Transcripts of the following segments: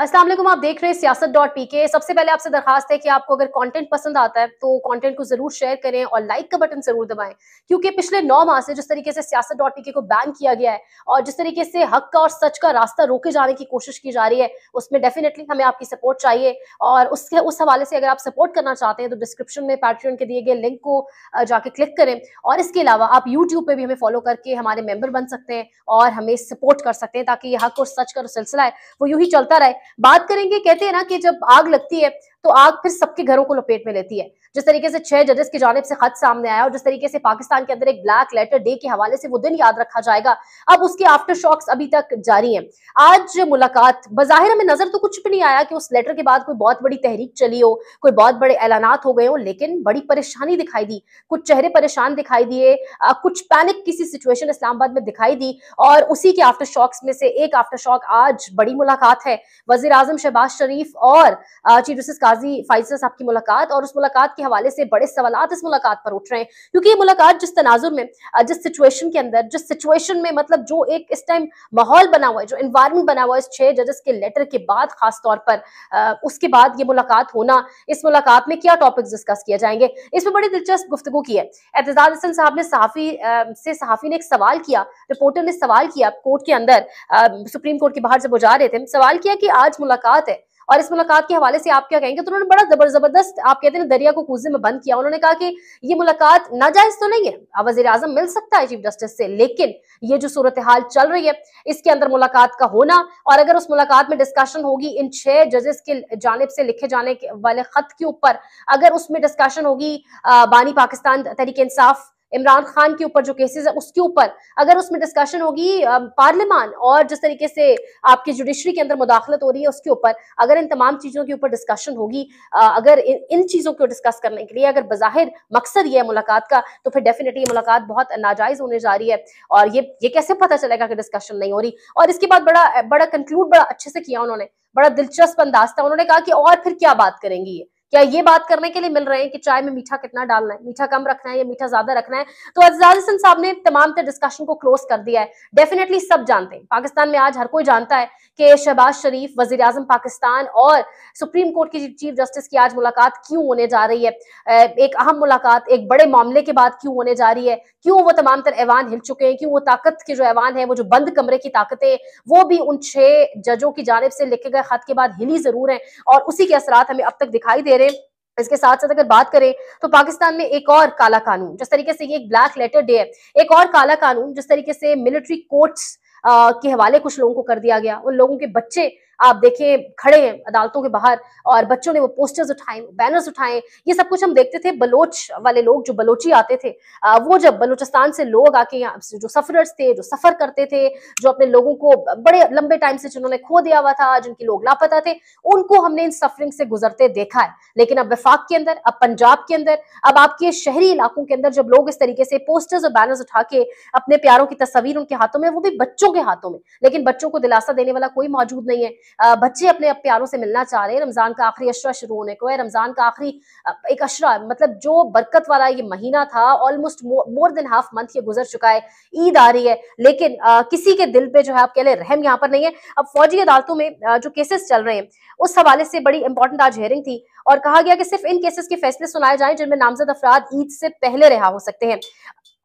असलम आप देख रहे हैं सियासत डॉट पी के सबसे पहले आपसे दरखास्त है कि आपको अगर कंटेंट पसंद आता है तो कंटेंट को जरूर शेयर करें और लाइक का बटन जरूर दबाएं क्योंकि पिछले नौ माह से जिस तरीके से सियासत डॉट पी के को बैन किया गया है और जिस तरीके से हक का और सच का रास्ता रोके जाने की कोशिश की जा रही है उसमें डेफिनेटली हमें आपकी सपोर्ट चाहिए और उसके उस हवाले से अगर आप सपोर्ट करना चाहते हैं तो डिस्क्रिप्शन में पैट्रियन के दिए गए लिंक को जाके क्लिक करें और इसके अलावा आप यूट्यूब पर भी हमें फॉलो करके हमारे मेम्बर बन सकते हैं और हमें सपोर्ट कर सकते हैं ताकि ये हक और सच का सिलसिला है वो यूँ ही चलता रहे बात करेंगे कहते हैं ना कि जब आग लगती है तो आग फिर सबके घरों को लपेट में लेती है जिस तरीके से छह जजेस की जानब से खत सामने आया और जिस तरीके से पाकिस्तान के अंदर एक ब्लैक लेटर डे के हवाले से वो दिन याद रखा जाएगा अब उसके आफ्टर शॉक्स अभी तक जारी है आज मुलाकात बाहिर हमें नजर तो कुछ भी नहीं आया कि उस लेटर के बाद कोई बहुत बड़ी तहरीक चली हो कोई बहुत बड़े ऐलानात हो गए हो लेकिन बड़ी परेशानी दिखाई दी कुछ चेहरे परेशान दिखाई दिए कुछ पैनिक किसी सिचुएशन इस्लामाबाद में दिखाई दी और उसी के आफ्टर शॉक्स में से एक आफ्टर शॉक आज बड़ी मुलाकात है वजीर आजम शहबाज शरीफ और चीफ जस्टिस काजी फाइजल साहब की मुलाकात और उस मुलाकात के हवाले से बड़े सवाल इस मुलाकात पर उठ रहे हैं क्योंकि ये मुलाकात जिस तनाजुर में जिस सिचुएशन के अंदर जिस सिचुएशन में मतलब जो एक इस टाइम माहौल बना हुआ है जो इन्वायरमेंट बना हुआ है इस छह जजेस के लेटर के बाद खास तौर पर आ, उसके बाद ये मुलाकात होना इस मुलाकात में क्या टॉपिक डिस्कस किया जाएंगे इसमें बड़ी दिलचस्प गुफ्तु की है एतजाज हसन साहब ने सहाफी से सहाफी ने एक सवाल किया रिपोर्टर ने सवाल किया कोर्ट के अंदर सुप्रीम कोर्ट के बाहर जब वो जा रहे थे सवाल किया कि आज मुलाकात है और इस मुलाकात के हवाले से आप क्या कहेंगे तो उन्होंने बड़ा जबर जबरदस्त आप कहते हैं दरिया को कूजे में बंद किया उन्होंने कहा कि ये मुलाकात नाजायज तो नहीं है वजीर आजम मिल सकता है चीफ जस्टिस से लेकिन ये जो सूरत हाल चल रही है इसके अंदर मुलाकात का होना और अगर उस मुलाकात में डिस्कशन होगी इन छह जजेस के जानब से लिखे जाने वाले खत के ऊपर अगर उसमें डिस्कशन होगी बानी पाकिस्तान तरीके इंसाफ इमरान खान के ऊपर जो केसेस है उसके ऊपर अगर उसमें डिस्कशन होगी पार्लियामान और जिस तरीके से आपकी जुडिशरी के अंदर मुदाखलत हो रही है उसके ऊपर अगर इन तमाम चीज़ों के ऊपर डिस्कशन होगी अगर इन चीज़ों को डिस्कस करने के लिए अगर बाहिर मकसद ये है मुलाकात का तो फिर डेफिनेटली मुलाकात बहुत नाजायज़ होने जा रही है और ये ये कैसे पता चलेगा कि डिस्कशन नहीं हो रही और इसके बाद बड़ा बड़ा कंक्लूड बड़ा अच्छे से किया उन्होंने बड़ा दिलचस्प अंदाज था उन्होंने कहा कि और फिर क्या बात करेंगी ये क्या ये बात करने के लिए मिल रहे हैं कि चाय में मीठा कितना डालना है मीठा कम रखना है या मीठा ज्यादा रखना है तो अजाज हसन साहब ने तमाम डिस्कशन को क्लोज कर दिया है डेफिनेटली सब जानते हैं पाकिस्तान में आज हर कोई जानता है कि शहबाज शरीफ वजीर आजम पाकिस्तान और सुप्रीम कोर्ट की चीफ जस्टिस की आज मुलाकात क्यों होने जा रही है एक अहम मुलाकात एक बड़े मामले के बाद क्यों होने जा रही है क्यों वो तमाम तर ऐवान हिल चुके हैं क्यों वो ताकत के जो ऐवान है वो जो बंद कमरे की ताकतें वो भी उन छह जजों की जानब से लिखे गए खत के बाद हिली जरूर है और उसी के असरात हमें अब तक दिखाई दे करें इसके साथ साथ अगर बात करें तो पाकिस्तान में एक और काला कानून जिस तरीके से ये एक ब्लैक लेटर डे है एक और काला कानून जिस तरीके से मिलिट्री कोर्ट्स के हवाले कुछ लोगों को कर दिया गया उन लोगों के बच्चे आप देखें खड़े हैं अदालतों के बाहर और बच्चों ने वो पोस्टर्स उठाए बैनर्स उठाए ये सब कुछ हम देखते थे बलोच वाले लोग जो बलोची आते थे वो जब बलोचिस्तान से लोग आके यहाँ जो सफरर्स थे जो सफर करते थे जो अपने लोगों को बड़े लंबे टाइम से जिन्होंने खो दिया हुआ था जिनके लोग लापता थे उनको हमने इन सफरिंग से गुजरते देखा है लेकिन अब विफाक के अंदर अब पंजाब के अंदर अब आपके शहरी इलाकों के अंदर जब लोग इस तरीके से पोस्टर्स और बैनर्स उठा के अपने प्यारों की तस्वीर उनके हाथों में वो भी बच्चों के हाथों में लेकिन बच्चों को दिलासा देने वाला कोई मौजूद नहीं है बच्चे अपने प्यारों से मिलना चाह रहे हैं रमज़ान का आखिरी अशरा शुरू होने को है रमज़ान का आखिरी एक अशरा मतलब जो बरकत वाला ये महीना था almost more than half month ये गुजर चुका है ईद आ रही है लेकिन आ, किसी के दिल पे जो है आप कह लें रहम यहाँ पर नहीं है अब फौजी अदालतों में जो केसेस चल रहे हैं उस हवाले से बड़ी इंपॉर्टेंट आज हेयरिंग थी और कहा गया कि सिर्फ इन केसेस के फैसले सुनाए जाएं जिनमें नामजद अफराद ईद से पहले रहा हो सकते हैं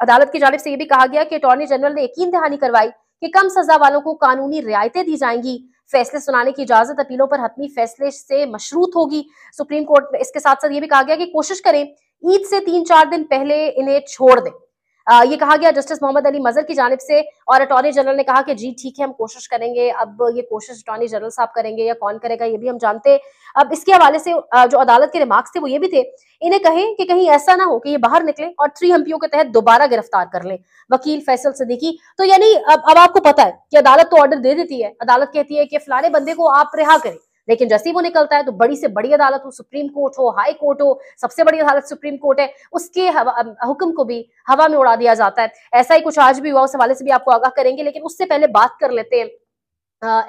अदालत की जानब से यह भी कहा गया कि अटॉर्नी जनरल ने यकीन दहानी करवाई कि कम सजा वालों को कानूनी रियायतें दी जाएंगी फैसले सुनाने की इजाजत अपीलों पर हतमी फैसले से मशरूत होगी सुप्रीम कोर्ट में इसके साथ साथ ये भी कहा गया कि कोशिश करें ईद से तीन चार दिन पहले इन्हें छोड़ दें ये कहा गया जस्टिस मोहम्मद अली मजर की जानब से और अटॉर्नी जनरल ने कहा कि जी ठीक है हम कोशिश करेंगे अब ये कोशिश अटॉर्नी जनरल साहब करेंगे या कौन करेगा ये भी हम जानते अब इसके हवाले से जो अदालत के रिमार्क्स थे वो ये भी थे इन्हें कहें कि कहीं ऐसा ना हो कि ये बाहर निकले और थ्री एमपीओ के तहत दोबारा गिरफ्तार कर लें वकील फैसल सदीकी तो यानी अब अब आपको पता है कि अदालत तो ऑर्डर दे देती है अदालत कहती है कि फलाने बंदे को आप रिहा करें लेकिन जैसे ही वो निकलता है तो बड़ी से बड़ी अदालत हो सुप्रीम कोर्ट हो हाई कोर्ट हो सबसे बड़ी अदालत सुप्रीम कोर्ट है उसके हुक्म को भी हवा में उड़ा दिया जाता है ऐसा ही कुछ आज भी हुआ उस हवाले से भी आपको आगाह करेंगे लेकिन उससे पहले बात कर लेते हैं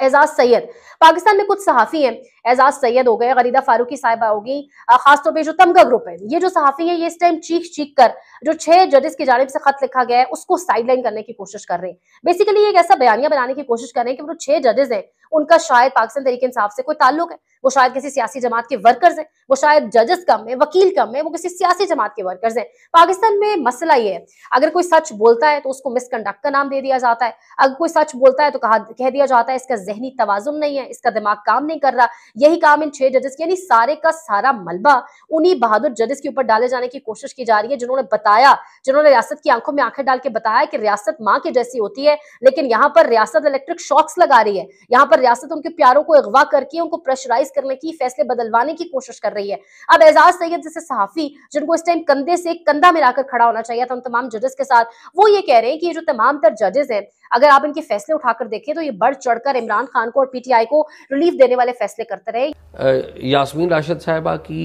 एजाज सैयद पाकिस्तान में कुछ सहाफ़ी हैं एजाज सैयद हो गए गरीदा फारूकी साहिबा होगी खासतौर पर जो तमगा ग्रुप है ये जो सहाफ़ी है ये इस टाइम चीख चीख कर जो छह जजेस की जानब से खत लिखा गया है उसको साइडलाइन करने की कोशिश कर रहे हैं बेसिकली एक ऐसा बयानिया बनाने की कोशिश कर रहे हैं कि वो छह जजेस हैं उनका शायद पाकिस्तान तरीके इंसाफ से कोई ताल्लुक है वो शायद किसी सियासी जमात के वर्कर्स हैं वो शायद जजेस कम है वकील कम है वो किसी सियासी जमात के वर्कर्स हैं पाकिस्तान में मसला ये है अगर कोई सच बोलता है तो उसको मिसकंडक्ट का नाम दे दिया जाता है अगर कोई सच बोलता है तो कहा कह दिया जाता है इसका जहनी तोजुन नहीं है इसका दिमाग काम नहीं कर रहा यही काम इन छह जजेस यानी सारे का सारा मलबा उन्हीं बहादुर जजेस के ऊपर डाले जाने की कोशिश की जा रही है जिन्होंने बताया जिन्होंने रियासत की आंखों में आंखें डाल के बताया कि रियासत माँ की जैसी होती है लेकिन यहाँ पर रियासत इलेक्ट्रिक शॉक्स लगा रही है यहाँ पर रियासत उनके प्यारों को अगवा करके उनको प्रेशराइज करने की फैसले बदलवाने की कोशिश कर रही है अब एजाज सैयद जैसे सहाफी जिनको इस टाइम कंधे से कंधा मिलाकर खड़ा होना चाहिए था उन तमाम जजेस के साथ वो ये कह रहे हैं कि जो तमाम तर जजेस हैं अगर आप इनके फैसले उठाकर देखें तो ये बढ़ चढ़कर इमरान खान को और पीटीआई को रिलीफ देने वाले फैसले करते रहे यासमीन राशिद साहबा की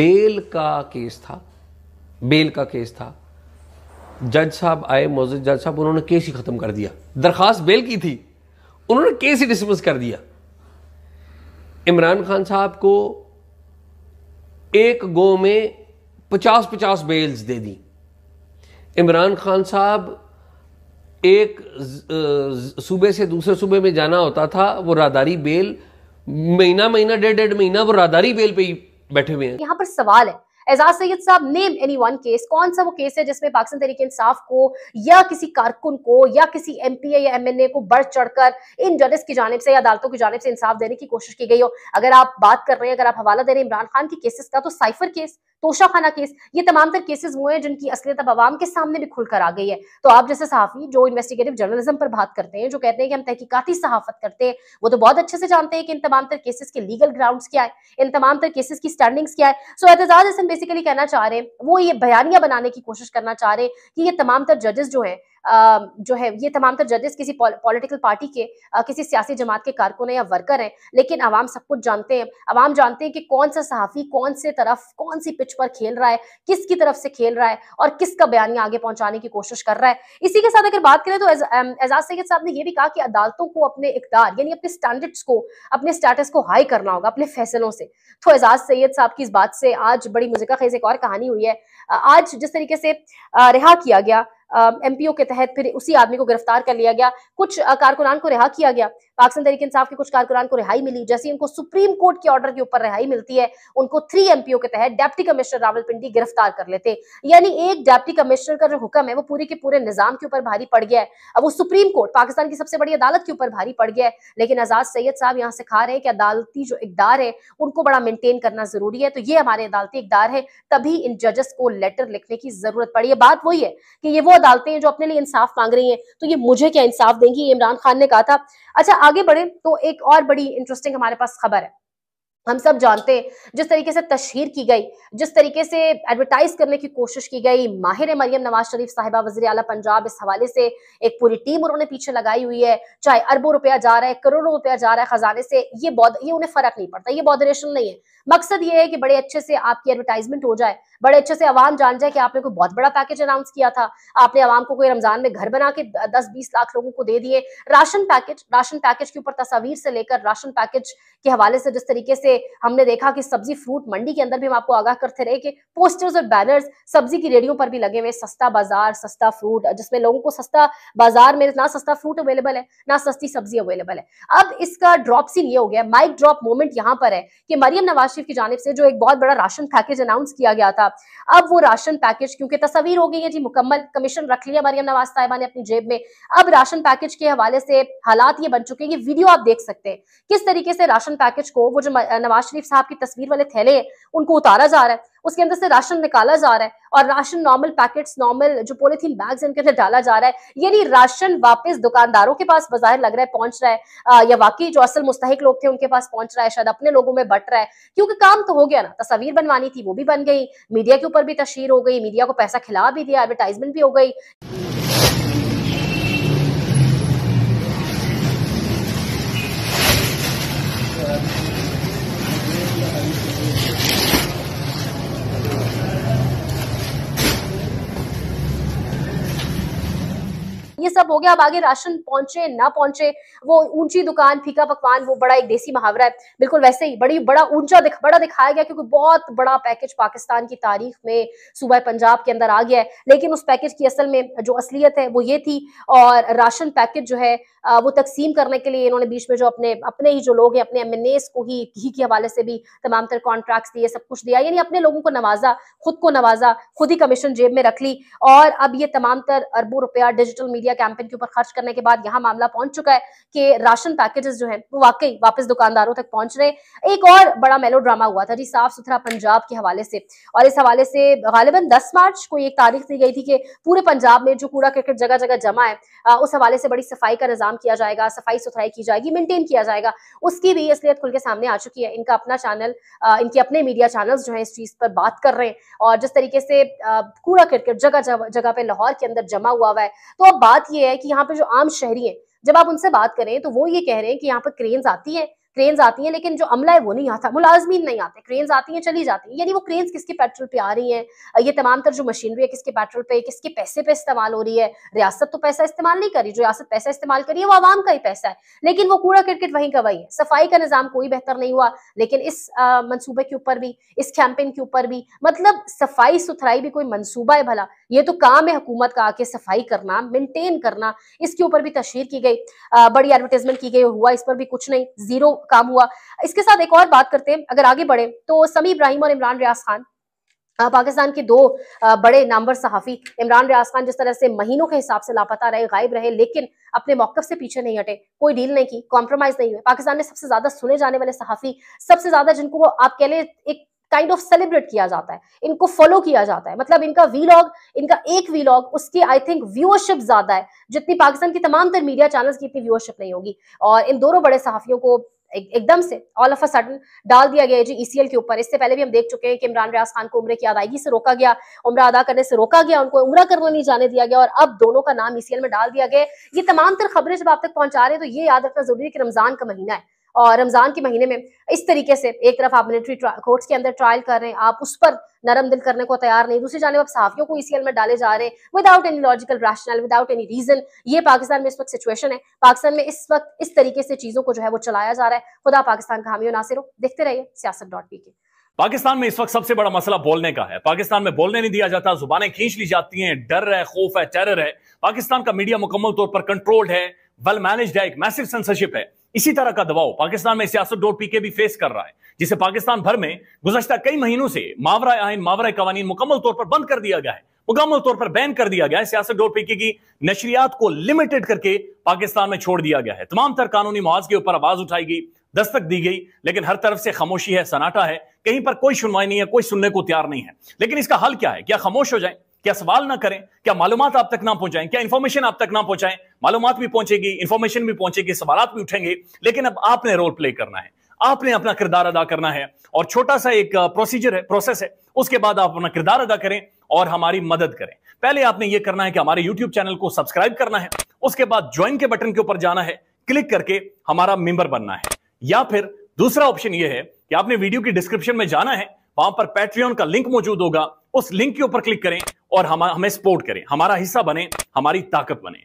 बेल का केस था बेल का केस था जज साहब आए मोजिद जज साहब उन्होंने केस ही ख़त्म कर दिया दरखास्त बेल की थी उन्होंने केस ही डिसमिस कर दिया इमरान खान साहब को एक गो में पचास पचास बेल्स दे दी इमरान खान साहब एक सूबे से दूसरे सूबे में जाना होता था वो रादारी बेल महीना महीना डेढ़ डेढ़ महीना वो रादारी बेल पे ही बैठे हुए हैं यहाँ पर सवाल है एजाज सैयद साहब नेम एनी वन केस कौन सा वो केस है जिसमें पाकिस्तान तरीके इंसाफ को या किसी कारकुन को या किसी एम या एम को बढ़ चढ़कर इन जजेस की जानब से या अदालतों की जानब से इंसाफ देने की कोशिश की गई हो अगर आप बात कर रहे हैं अगर आप हवाला दे रहे हैं इमरान खान की केसेस का तो साइफर केस तोशा खाना केस ये तमाम तर केसेस वो हैं जिनकी असलियत अब आवाम के सामने भी खुलकर आ गई है तो आप जैसे सहाफ़ी जो इन्वेस्टिगेटिव जर्नलिज्म पर बात करते हैं जो कहते हैं कि हम तहकीकती सहाफत करते हैं वो तो बहुत अच्छे से जानते हैं कि इन तमाम तर केसेस के लीगल ग्राउंड क्या है इन तमाम तर केसेस की स्टैंडिंग्स क्या है सो एतजाज हसन बेसिकली कहना चाह रहे हैं वो ये बयानिया बनाने की कोशिश करना चाह रहे हैं कि ये तमाम तर जजेस जो हैं जो है ये तमाम तर जजेस किसी पॉलिटिकल पार्टी के किसी सियासी जमात के कारकुन या वर्कर हैं लेकिन आवाम सब कुछ जानते हैं आवाम जानते हैं कि कौन सा सहाफ़ी कौन से तरफ कौन सी पिच पर खेल रहा है किसकी तरफ से खेल रहा है और किसका बयानियाँ आगे पहुँचाने की कोशिश कर रहा है इसी के साथ अगर बात करें तो एजाज सैद साहब ने यह भी कहा कि अदालतों को अपने इकदार यानी अपने स्टैंडर्ड्स को अपने स्टेटस को हाई करना होगा अपने फैसलों से तो एजाज सैद साहब की इस बात से आज बड़ी मुजिका खेज एक और कहानी हुई है आज जिस तरीके से रिहा किया गया एमपीओ के तहत फिर उसी आदमी को गिरफ्तार कर लिया गया कुछ कारकुनान को रिहा किया गया पाकिस्तान तरीके इंसाफ के कुछ कारकुनान को रिहाई मिली जैसे उनको सुप्रीम कोर्ट के ऑर्डर के ऊपर रिहाई मिलती है उनको थ्री एमपीओ के तहत डेप्टी कमिश्नर रावलपिंडी गिरफ्तार कर लेते यानी एक डेप्टी कमिश्नर का जो हुक्म है वो पूरे के पूरे निजाम के ऊपर भारी पड़ गया है अब वो सुप्रीम कोर्ट पाकिस्तान की सबसे बड़ी अदालत के ऊपर भारी पड़ गया है लेकिन आजाद सैयद साहब यहाँ खा रहे हैं कि अदालती जो इकदार है उनको बड़ा मेंटेन करना जरूरी है तो ये हमारे अदालती इकदार है तभी इन जजेस को लेटर लिखने की जरूरत पड़ी है बात वही है कि ये वो अदालतें हैं जो अपने लिए इंसाफ मांग रही है तो ये मुझे क्या इंसाफ देंगी इमरान खान ने कहा था अच्छा आगे बढ़े तो एक और बड़ी इंटरेस्टिंग हमारे पास खबर है हम सब जानते हैं जिस तरीके से तशहर की गई जिस तरीके से एडवर्टाइज करने की कोशिश की गई माहिर मरियम नवाज शरीफ साहिबा वजी अला पंजाब इस हवाले से एक पूरी टीम उन्होंने पीछे लगाई हुई है चाहे अरबों रुपया जा रहा है करोड़ों रुपया जा रहा है खजाने से ये बहुत ये उन्हें फर्क नहीं पड़ता ये बॉदरेशन नहीं है मकसद ये है कि बड़े अच्छे से आपकी एडवर्टाइजमेंट हो जाए बड़े अच्छे से आवाम जान जाए कि आपने कोई बहुत बड़ा पैकेज अनाउंस किया था आपने आवाम को कोई रमजान में घर बना के दस बीस लाख लोगों को दे दिए राशन पैकेज राशन पैकेज के ऊपर तस्वीर से लेकर राशन पैकेज के हवाले से जिस तरीके से हमने देखा कि सब्जी फ्रूट मंडी के अंदर भी हम आपको आगाह करते रहे कि पोस्टर्स और बैनर्स सब्जी की रेडियो पर भी लगे हुए सस्ता बाजार सस्ता फ्रूट जिसमें लोगों को सस्ता बाजार में ना सस्ता फ्रूट अवेलेबल है ना सस्ती सब्जी अवेलेबल है अब इसका ड्रॉप सीन ये हो गया माइक ड्रॉप मोमेंट यहाँ पर है कि मरियम नवाज शरीफ की जानब से जो एक बहुत बड़ा राशन पैकेज अनाउंस किया गया था अब वो राशन पैकेज क्योंकि तस्वीर हो गई है जी मुकम्मल कमीशन रख लिया मरियम नवाज साहिबा ने अपनी जेब में अब राशन पैकेज के हवाले से हालात ये बन चुके हैं ये वीडियो आप देख सकते हैं किस तरीके से राशन पैकेज को वो जो नवाज शरीफ साहब की तस्वीर वाले थैले हैं उनको उतारा जा रहा है उसके अंदर से राशन निकाला जा रहा है और राशन नॉर्मल पैकेट्स नॉर्मल जो पॉलिथीन बैग्स इनके अंदर डाला जा रहा है यानी राशन वापस दुकानदारों के पास बाजार लग रहा है पहुंच रहा है या वाकई जो असल मुस्तक लोग थे उनके पास पहुंच रहा है शायद अपने लोगों में बट रहा है क्योंकि काम तो हो गया ना तस्वीर बनवानी थी वो भी बन गई मीडिया के ऊपर भी तस्वीर हो गई मीडिया को पैसा खिला भी दिया एडवर्टाइजमेंट भी हो गई ये सब हो गया अब आगे राशन पहुंचे ना पहुंचे वो ऊंची दुकान फीका पकवान वो बड़ा एक देसी मुहावरा है बिल्कुल वैसे ही बड़ी बड़ा ऊंचा दिख, बड़ा दिखाया गया क्योंकि बहुत बड़ा पैकेज पाकिस्तान की तारीख में सूबह पंजाब के अंदर आ गया है लेकिन उस पैकेज की असल में जो असलियत है वो ये थी और राशन पैकेज जो है वो तकसीम करने के लिए इन्होंने बीच में जो अपने अपने ही जो लोग हैं अपने एम को ही घी के हवाले से भी तमाम तरह कॉन्ट्रैक्ट दिए सब कुछ दिया यानी अपने लोगों को नवाजा खुद को नवाजा खुद ही कमीशन जेब में रख ली और अब ये तमाम तर अरबों रुपया डिजिटल मीडिया कैंपेन के ऊपर खर्च करने के बाद यहाँ मामला पहुंच चुका है कि राशन पैकेजेस जो है वो वाकई वापस दुकानदारों तक पहुंच रहे एक और बड़ा मेलो ड्रामा हुआ था जी साफ सुथरा पंजाब के हवाले से और इस हवाले से गालिबन दस मार्च को एक तारीख दी गई थी कि पूरे पंजाब में जो कूड़ा क्रिकेट जगह जगह जमा है उस हवाले से बड़ी सफाई का निजाम किया जाएगा सफाई सुथराई की जाएगी मेंटेन किया जाएगा उसकी भी असलियत खुल के सामने आ चुकी है इनका अपना चैनल इनके अपने मीडिया चैनल्स जो है इस चीज़ पर बात कर रहे हैं और जिस तरीके से कूड़ा क्रिकेट जगह जगह पे लाहौर के अंदर जमा हुआ हुआ है तो अब बात यह है कि यहाँ पे जो आम शहरी है जब आप उनसे बात करें तो वो ये कह रहे हैं कि यहाँ पर क्रेन आती है क्रेन्स आती हैं लेकिन जो अमला है वो नहीं आता मुलाजमीन नहीं आते क्रेन्स आती हैं चली जाती हैं यानी वो क्रेन्स किसके पेट्रोल पे आ रही हैं ये तमाम तर जो मशीनरी है किसके पेट्रोल पे किसके पैसे पे इस्तेमाल हो रही है रियासत तो पैसा इस्तेमाल नहीं कर रही जो रियासत पैसा इस्तेमाल करी है वो आवाम का ही पैसा है लेकिन वो कूड़ा क्रिकेट वहीं का वही है सफाई का निज़ाम कोई बेहतर नहीं हुआ लेकिन इस मनसूबे के ऊपर भी इस कैंपेन के ऊपर भी मतलब सफाई सुथराई भी कोई मनसूबा है भला ये तो काम है हुकूमत का आके सफाई करना मेनटेन करना इसके ऊपर भी तशहर की गई बड़ी एडवर्टीजमेंट की गई हुआ इस पर भी कुछ नहीं जीरो काम हुआ इसके साथ एक और बात करते हैं अगर आगे बढ़े तो समी इब्राहिम और इमरान रियाज खान पाकिस्तान के दो बड़े नामवर सहाफ़ी इमरान रियाज खान जिस तरह से महीनों के हिसाब से लापता रहे गायब रहे लेकिन अपने मौकफ से पीछे नहीं हटे कोई डील नहीं की कॉम्प्रोमाइज़ नहीं हुए पाकिस्तान में सबसे ज़्यादा सुने जाने वाले सहाफ़ी सबसे ज़्यादा जिनको आप कह लें एक काइंड ऑफ सेलिब्रेट किया जाता है इनको फॉलो किया जाता है मतलब इनका वीलॉग इनका एक वीलॉग उसकी आई थिंक व्यूअरशिप ज्यादा है जितनी पाकिस्तान की तमाम तर मीडिया चैनल्स की इतनी व्यूअरशिप नहीं होगी और इन दोनों बड़े सहाफियों को एकदम से ऑल ऑफ अ सडन डाल दिया गया है जी ईसीएल e के ऊपर इससे पहले भी हम देख चुके हैं कि इमरान रियाज खान को उम्र की अदायगी से रोका गया उम्र अदा करने से रोका गया उनको उम्र करना नहीं जाने दिया गया और अब दोनों का नाम ईसीएल e में डाल दिया गया ये तमाम तर खबरें जब आप तक पहुंचा रहे हैं तो ये याद रखना जरूरी है कि रमजान का महीना है और रमजान के महीने में इस तरीके से एक तरफ आप मिलिट्री कोर्ट्स के अंदर ट्रायल कर रहे हैं आप उस पर नरम दिल करने को तैयार नहीं दूसरी जानब आप साफियों को इसी में डाले जा रहे हैं without any logical rational without any reason ये पाकिस्तान में इस वक्त सिचुएशन है पाकिस्तान में इस वक्त इस तरीके से चीजों को जो है वो चलाया जा रहा है खुदा पाकिस्तान का हामियों नासिर हो देखते रहिए सियासत डॉट पी के पाकिस्तान में इस वक्त सबसे बड़ा मसला बोलने का है पाकिस्तान में बोलने नहीं दिया जाता जुबानें खींच ली जाती हैं डर है खौफ है टेरर है पाकिस्तान का मीडिया मुकम्मल तौर पर कंट्रोल्ड है वेल मैनेज्ड है एक मैसिव सेंसरशिप है इसी तरह का दबाव पाकिस्तान में सियासत डोर पीके भी फेस कर रहा है जिसे पाकिस्तान भर में गुजशत कई महीनों से मावरा आयन मावरा कवानी मुकम्मल तौर पर बंद कर दिया गया है मुकम्मल तौर पर बैन कर दिया गया है सियासत डोर पीके की नशरियात को लिमिटेड करके पाकिस्तान में छोड़ दिया गया है तमाम तर कानूनी मुआज के ऊपर आवाज उठाई गई दस्तक दी गई लेकिन हर तरफ से खामोशी है सनाटा है कहीं पर कोई सुनवाई नहीं है कोई सुनने को तैयार नहीं है लेकिन इसका हल क्या है क्या खामोश हो जाए क्या सवाल ना करें क्या मालूम आप तक ना पहुंचाएं क्या इंफॉर्मेशन आप तक ना पहुंचाएं मालूम भी पहुंचेगी इंफॉर्मेशन भी पहुंचेगी सवाल भी उठेंगे लेकिन अब आपने रोल प्ले करना है आपने अपना किरदार अदा करना है और छोटा सा एक प्रोसीजर है प्रोसेस है उसके बाद आप अपना किरदार अदा करें और हमारी मदद करें पहले आपने ये करना है कि हमारे YouTube चैनल को सब्सक्राइब करना है उसके बाद ज्वाइन के बटन के ऊपर जाना है क्लिक करके हमारा मेंबर बनना है या फिर दूसरा ऑप्शन यह है कि आपने वीडियो की डिस्क्रिप्शन में जाना है वहां पर पैट्रियन का लिंक मौजूद होगा उस लिंक के ऊपर क्लिक करें और हम हमें सपोर्ट करें हमारा हिस्सा बने हमारी ताकत बने